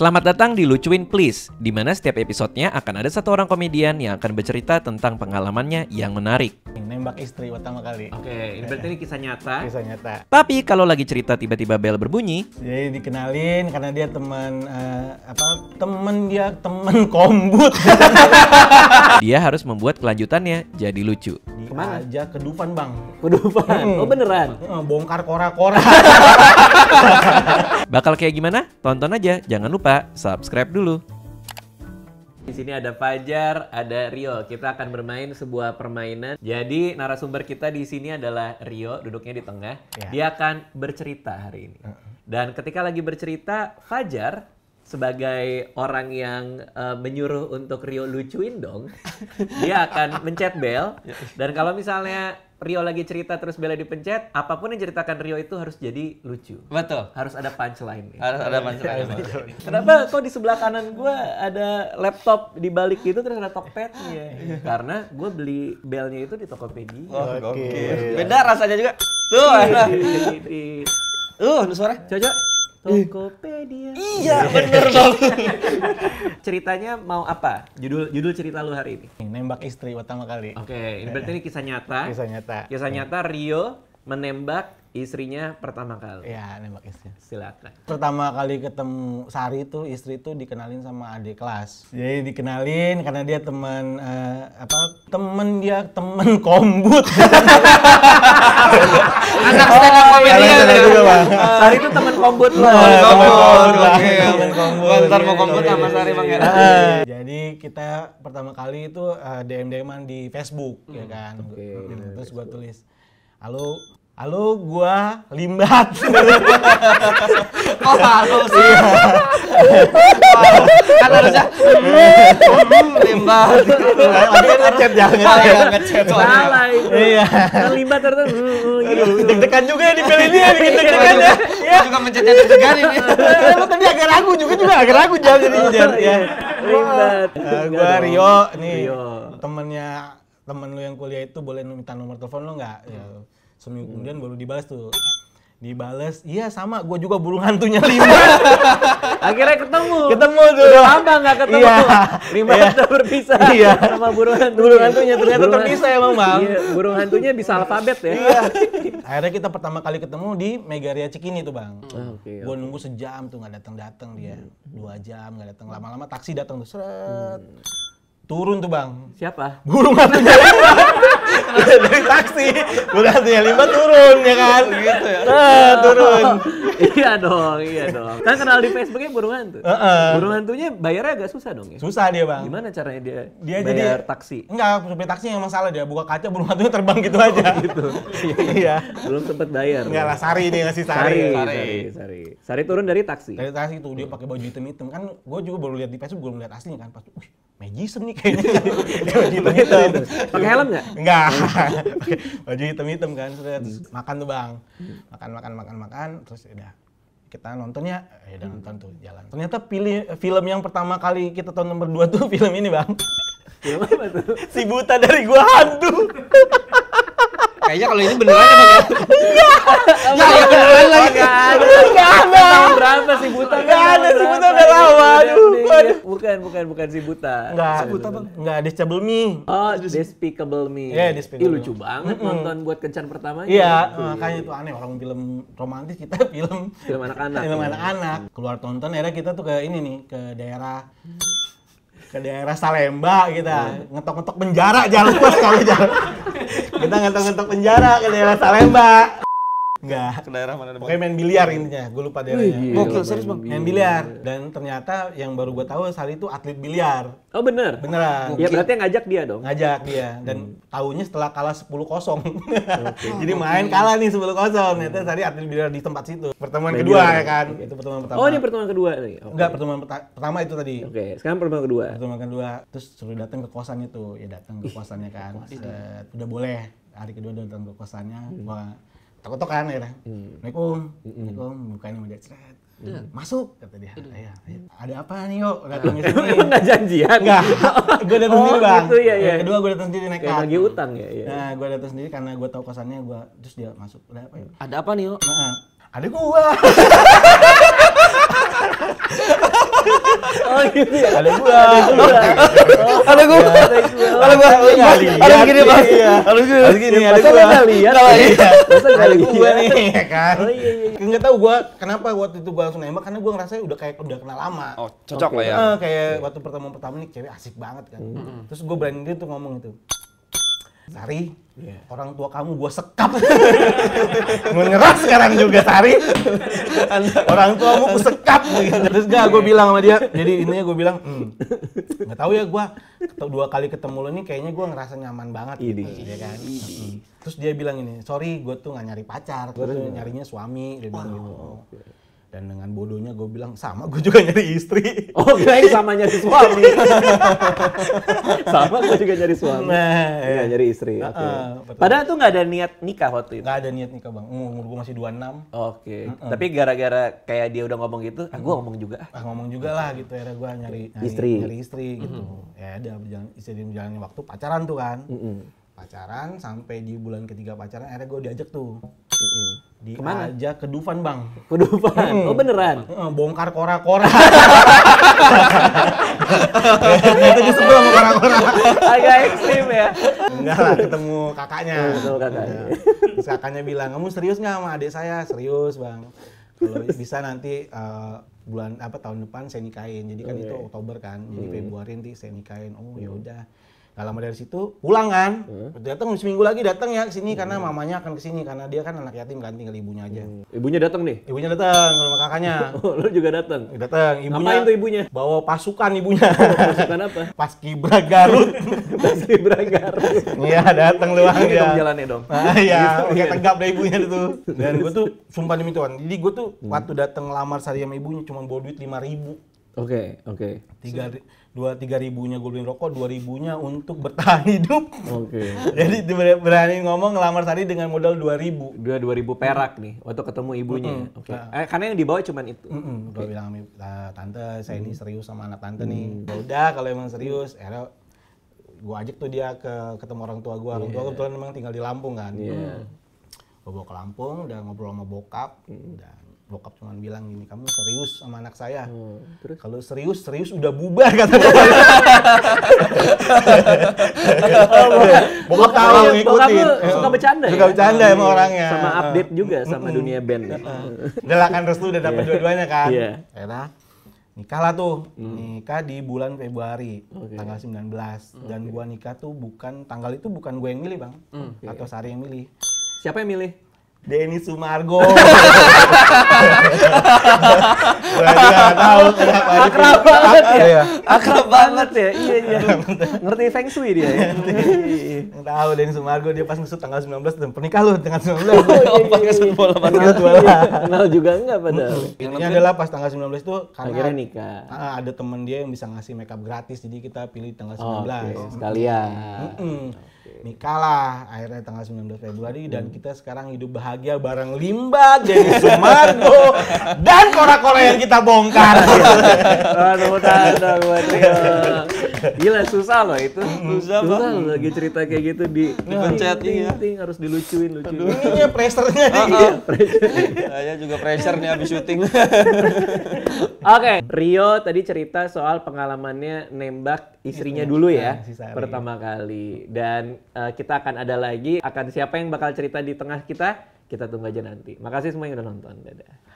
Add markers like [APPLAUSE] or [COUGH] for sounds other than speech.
Selamat datang di Lucuin Please, di mana setiap episodenya akan ada satu orang komedian yang akan bercerita tentang pengalamannya yang menarik. Nembak istri pertama kali. Oke, ini berarti ini kisah nyata. Kisah nyata. Tapi kalau lagi cerita tiba-tiba bel berbunyi. Jadi dikenalin karena dia teman uh, apa? teman dia teman [LAUGHS] kombut. dia harus membuat kelanjutannya jadi lucu. Kemana? aja ke Dufan bang. Ke Dufan? Hmm. Oh beneran? Hmm, bongkar kora-kora. [LAUGHS] Bakal kayak gimana? Tonton aja. Jangan lupa subscribe dulu. Di sini ada Fajar, ada Rio. Kita akan bermain sebuah permainan. Jadi narasumber kita di sini adalah Rio, duduknya di tengah. Ya. Dia akan bercerita hari ini. Hmm. Dan ketika lagi bercerita, Fajar sebagai orang yang uh, menyuruh untuk Rio lucuin dong, [LAUGHS] dia akan mencet bel. Dan kalau misalnya Rio lagi cerita terus bela dipencet, apapun yang ceritakan Rio itu harus jadi lucu. Betul. Harus ada punchline. Harus ada punchline. [LAUGHS] Kenapa kok di sebelah kanan gue ada laptop di balik itu terus ada Tokpednya? Karena gue beli belnya itu di Tokopedia. Oh, Oke. Okay. Beda rasanya juga. Tuh. Uh, suara. Coba. Tokopedia. Iya, iya, bener dong. [LAUGHS] Ceritanya mau apa? Judul judul cerita lu hari ini. Nembak istri pertama kali. Oke, okay, ini berarti ini kisah nyata. Kisah nyata. Kisah iya. nyata Rio menembak istrinya pertama kali. Iya, nembak istri. Silakan. Pertama kali ketemu Sari itu istri itu dikenalin sama adik kelas. Jadi dikenalin karena dia teman uh, apa? Temen dia temen kombut. [LAUGHS] Anak stand up comedian. Sari itu teman ah. kombut lo Teman kombut temen kombut ntar mau kombut sama Sari bang ya ah. jadi kita pertama kali itu eh, DM-DM-an di Facebook ya hmm. kan hmm, terus gue tulis halo halo gua limbat oh halo sih iya. kan harusnya mm, limbat tapi kan ngechat jangan ya ngechat ya. salah iya kan limbat ternyata hmm, hmm, gitu. deg-degan juga ya dipilih dia bikin iya, deg-degan ya ya juga mencetnya deg-degan ini tadi agak ragu juga juga agak ragu jauh jadi iya, ya limbat eh, gua Rio nih temennya temen lu yang kuliah itu boleh minta nomor telepon lu nggak ya seminggu hmm. kemudian baru dibalas tuh dibales iya sama gue juga burung hantunya [LAUGHS] lima akhirnya ketemu ketemu tuh udah lama gak ketemu iya. lima iya. hantu berpisah iya. sama burung hantunya burung hantunya ternyata burung terpisah emang bang iya, burung hantunya bisa alfabet ya iya. akhirnya kita pertama kali ketemu di Megaria Cikini tuh bang oh, ah, okay, gue okay. nunggu sejam tuh gak datang datang dia hmm. dua jam gak datang lama-lama taksi datang tuh seret hmm. turun tuh bang siapa burung hantunya [LAUGHS] [LAUGHS] dari taksi bekasnya lima turun ya kan gitu ya nah, turun [LAUGHS] iya dong iya dong kan kenal di Facebooknya burung hantu uh -uh. burung hantunya bayarnya agak susah dong ya susah dia bang gimana caranya dia dia bayar jadi taksi enggak supir taksi yang masalah dia buka kaca burung hantunya terbang gitu oh, aja gitu [LAUGHS] iya belum sempet bayar enggak lah sari nih ngasih sari sari sari, sari. sari turun dari taksi dari taksi tuh dia pakai baju hitam hitam kan gue juga baru lihat di Facebook belum lihat aslinya kan pas wih magician nih kayaknya. baju hitam hitam. Pakai helm nggak? Nggak. Oh. [LAUGHS] baju hitam hitam kan. Terus hmm. makan tuh bang. Hmm. Makan makan makan makan. Terus ya udah kita nontonnya ya udah hmm. nonton tuh jalan. Ternyata pilih eh, film yang pertama kali kita tonton berdua tuh [LAUGHS] film ini bang. Film apa tuh? [LAUGHS] si buta dari gua hantu. Kayaknya kalau ini beneran emang enggak? Enggak. Ya, ya? Iya. [LAUGHS] Iya, iya, beneran lagi. kan. Enggak ada. Berapa si buta? Enggak ada si buta udah lama. Bukan bukan bukan si buta. Enggak. Si buta bang. Enggak Despicable Me. Oh Despicable Me. Iya Despicable. me. lucu banget nonton buat kencan pertama. Iya. Eh, makanya itu aneh orang film romantis kita [LAUGHS] film film anak-anak. Film anak-anak. Keluar tonton era kita tuh ke ini nih ke daerah ke daerah Salemba kita ngetok-ngetok penjara jalan pas kalau jalan kita ngetok-ngetok penjara ke daerah Salemba. Enggak, ke daerah mana? Pokoknya main biliar intinya. Gue lupa daerahnya. Gokil, serius bang. Main biliar. Dan ternyata yang baru gue tahu Sali itu atlet biliar. Oh bener? Beneran. Ya berarti ngajak dia dong? Ngajak dia. Dan hmm. tahunya setelah kalah 10 kosong. [LAUGHS] Jadi main kalah nih 10 kosong. Ternyata hmm. Sali atlet biliar di tempat situ. Pertemuan kedua ya kan? Itu pertemuan pertama. Oh ini pertemuan kedua nih? Okay. Enggak, pertemuan pertama itu tadi. Oke, sekarang pertemuan kedua. Pertemuan kedua. Terus suruh datang ke kosan itu. Ya datang ke kosannya kan. Udah boleh hari kedua udah datang ke kosannya hmm. gua takut kan ya hmm. Assalamualaikum hmm. Assalamualaikum bukanya mau hmm. masuk kata dia Ayah, iya. ada apa nih yuk gak katanya [LAUGHS] sini nggak janjian nggak [LAUGHS] gue datang oh, sendiri bang gitu, ya, ya. kedua gue datang sendiri naik lagi utang ya, ya. nah gue datang sendiri karena gue tahu kosannya gua terus dia masuk ada apa yuk ada apa nih yuk nah, ada gua [LAUGHS] oh gitu ya. Ada gua. Ada gua. Ada gua. Ada gini Mas. Ada gini. Ada gini ada gua. Ada gua Ada gua nih ya kan? Ya kan. Oh iya iya. iya. tahu gua kenapa waktu itu gua langsung nembak karena gua ngerasa udah kayak udah kenal lama. Oh, cocok lah ya. Eh, kayak waktu pertemuan pertama nih cewek asik banget kan. Hmm. Terus gua berani gitu ngomong itu. Sari, yeah. orang tua kamu gue sekap. [LAUGHS] Mengerah sekarang juga, Sari. orang tua kamu gue sekap. Terus gak, gue bilang sama dia. Jadi ini gue bilang, mm, gak tahu ya gue dua kali ketemu lo nih kayaknya gue ngerasa nyaman banget gitu. Ya kan? Terus dia bilang ini, sorry gue tuh gak nyari pacar, Terus nyarinya suami. Dia bilang gitu. oh. gitu dan dengan bodohnya gue bilang sama gue juga nyari istri [LAUGHS] oh kirain sama nyari suami [LAUGHS] sama gue juga nyari suami nah, iya. iya. nyari istri okay. uh, padahal tuh nggak ada niat nikah waktu itu nggak ada niat nikah bang umur gue masih 26 oke okay. mm -mm. tapi gara-gara kayak dia udah ngomong gitu ah gue ngomong juga ah ngomong juga lah gitu akhirnya gue nyari, nyari istri nyari istri gitu mm -hmm. ya ada berjalan istri berjalan waktu pacaran tuh kan mm -hmm. pacaran sampai di bulan ketiga pacaran akhirnya gue diajak tuh mm -hmm Kemana? aja ke Dufan bang. Ke Dufan? Hmm. Oh beneran? Bongkar kora-kora. Itu justru mau kora-kora. Agak ekstrim ya. Enggak lah, ketemu kakaknya. Ketemu kakaknya. Iya. Terus kakaknya bilang, kamu serius nggak sama adik saya? Serius bang. Kalau bisa nanti uh, bulan apa tahun depan saya nikahin. Jadi kan okay. itu Oktober kan. Jadi hmm. Februari nanti saya nikahin. Oh ya hmm. Gak lama dari situ pulang kan, hmm. datang seminggu lagi datang ya ke sini hmm. karena mamanya akan ke sini karena dia kan anak yatim kan tinggal ibunya aja. Hmm. Ibunya datang nih? Ibunya datang sama kakaknya. lo [LAUGHS] oh, juga datang? Datang. Ibunya. Ngapain tuh ibunya? Bawa pasukan ibunya. [LAUGHS] pasukan apa? [LAUGHS] Paskibra Garut. Paskibra Garut. Iya datang lu aja. Ya. Jalannya dong. Ah, iya, gitu, kayak iya. tegap deh ibunya itu. Dan gue tuh sumpah demi Tuhan. Jadi gue tuh hmm. waktu datang lamar sehari sama ibunya cuma bawa duit lima ribu. Oke, okay, oke. Okay. Tiga, dua tiga ribunya gue beli rokok, dua ribunya untuk bertahan [LAUGHS] hidup. Oke. Okay. Jadi berani ngomong ngelamar tadi dengan modal dua ribu. Dua dua ribu perak nih waktu ketemu ibunya. Mm -hmm. Oke. Okay. Nah. Eh, karena yang dibawa cuma itu. Mm -hmm. okay. Gue bilang ah, tante, saya ini mm. serius sama anak tante mm. nih. Ya udah kalau emang serius, era gue ajak tuh dia ke ketemu orang tua gue. Orang yeah. tua kebetulan memang tinggal di Lampung kan. Iya. Yeah. Gue bawa ke Lampung, udah ngobrol sama bokap, mm. dan bokap cuman bilang gini kamu serius sama anak saya hmm, terus kalau serius serius udah bubar kata bokap tahu ngikutin bokap suka bercanda suka ya? bercanda ya? emang orangnya sama update juga sama dunia band udah ya? lah kan restu udah dapat iya. dua-duanya kan iya yeah. Ya nikah lah tuh hmm. nikah di bulan Februari okay. tanggal 19 okay. dan gua nikah tuh bukan tanggal itu bukan gue yang milih bang hmm, atau Sari yang milih siapa yang milih Denny Sumargo. [LAUGHS] tahu akrab banget ya. ya. Akrab banget ya. Iya iya. Ngerti feng shui dia ya. Iya, iya, iya. tahu Denny Sumargo dia pas ngesut tanggal 19 dan pernikah lu tanggal 19. Oh, oh pas ngesut bola basket Kenal juga enggak padahal. Ini adalah pas tanggal 19 itu karena akhirnya nikah. Ah, ada teman dia yang bisa ngasih makeup gratis jadi kita pilih tanggal 19. Oh, sekalian okay. nikah lah akhirnya tanggal 19 Februari dan kita sekarang hidup bahagia bareng Limba, jadi Sumargo [LAUGHS] dan kora-kora yang kita bongkar. [LAUGHS] Gila susah loh itu. Susah, susah loh lagi cerita kayak gitu di pencet ya. harus dilucuin lucu. Ini pressernya nih. Oh, oh. Saya juga pressure nih habis syuting. [LAUGHS] Oke, Rio tadi cerita soal pengalamannya nembak istrinya iya, dulu ya, pertama kali. Dan uh, kita akan ada lagi akan siapa yang bakal cerita di tengah kita kita tunggu aja nanti makasih semua yang udah nonton dadah